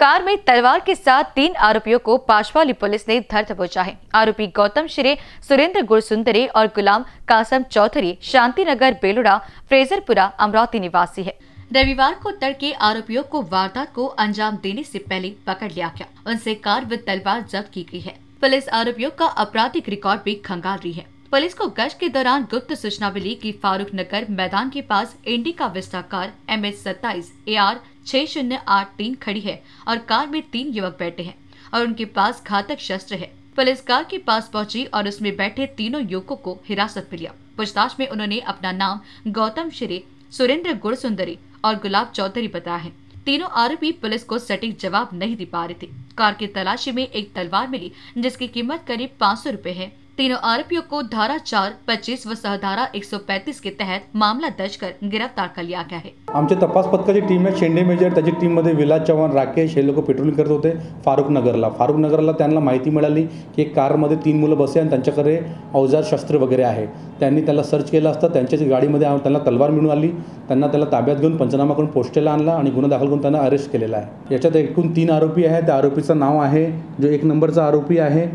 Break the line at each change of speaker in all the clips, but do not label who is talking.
car में तलवार के साथ तीन आरोपियों को पाशवाली पुलिस ने धर दबोचा है आरोपी गौतम शिरे सुरेंद्र गुरसुंदरी और गुलाम कासम चौधरी शांतिनगर बेलुड़ा फ्रेजरपुरा अमरावती निवासी है रविवार को तड़के आरोपियों को वारदात को अंजाम देने से पहले पकड़ लिया गया उनसे कार व तलवार जब्त की गई है पुलिस आरोपियों का आपराधिक रिकॉर्ड भी खंगाल रही है पुलिस को गश्त के दौरान गुप्त सूचना मिली कि फारूक नगर मैदान के पास Indica Vista car M H सत्ताईस ए आर छह शून्य आठ तीन खड़ी है और कार में तीन युवक बैठे हैं और उनके पास घातक शस्त्र है पुलिस कार के पास पहुंची और उसमें बैठे तीनों युवकों को हिरासत में लिया पूछताछ में उन्होंने अपना नाम गौतम श्री सुरेंद्र गुड़सुंदरी और गुलाब चौधरी बताया है तीनों आरोपी पुलिस को सटीक जवाब नहीं दे पा रहे थे कार की तलाशी में एक तलवार मिली जिसकी कीमत करीब पाँच सौ रूपए है तीनों आरोपियों को धारा चार पच्चीस व सहधारा एक सौ पैतीस के तहत मामला दर्ज कर गिरफ्तार कर लिया गया है
आमच्या तपास पथकाची टीम आहे शेंडे मेजर त्याची टीम मध्ये विलास चव्हाण राकेश हे लोक पेट्रोलिंग करत होते फारुख नगरला फारुख नगरला त्यांना माहिती मिळाली की कार मध्ये तीन मुलं बसे आणि त्यांच्याकडे अवजार शस्त्र वगैरे आहे त्यांनी त्याला सर्च केलं असता त्यांच्याच गाडीमध्ये त्यांना तलवार मिळून आली त्यांना त्याला ताब्यात घेऊन पंचनामा करून पोस्टेला आणला आणि गुन्हा दाखल करून त्यांना अरेस्ट केलेला आहे याच्यात एकूण तीन आरोपी आहे त्या आरोपीचं नाव आहे जो एक नंबरचा आरोपी आहे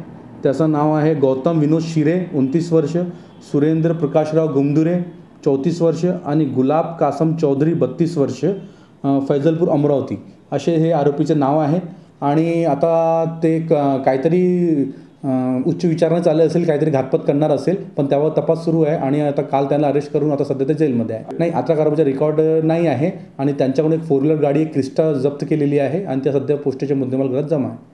त्याचं नाव आहे गौतम विनोद शिरे उनतीस वर्ष सुरेंद्र प्रकाशराव गुमदुरे चौतीस वर्ष आणि गुलाब कासम चौधरी बत्तीस वर्ष फैजलपूर अमरावती असे हे आरोपीचे नाव आहे आणि आता ते क काहीतरी उच्च विचारण्यात चालले असेल काहीतरी घातपात करणार असेल पण त्यावर तपास सुरू आहे आणि आता काल त्यांना अरेस्ट करून आता सध्या ते जेलमध्ये आहे नाही आता आरोपीचा रेकॉर्ड नाही आहे आणि त्यांच्याकडून एक फोर व्हीलर गाडी एक क्रिस्टा जप्त केलेली आहे आणि त्या सध्या पोस्टेच्या मुद्देमाल घरात जमा आहे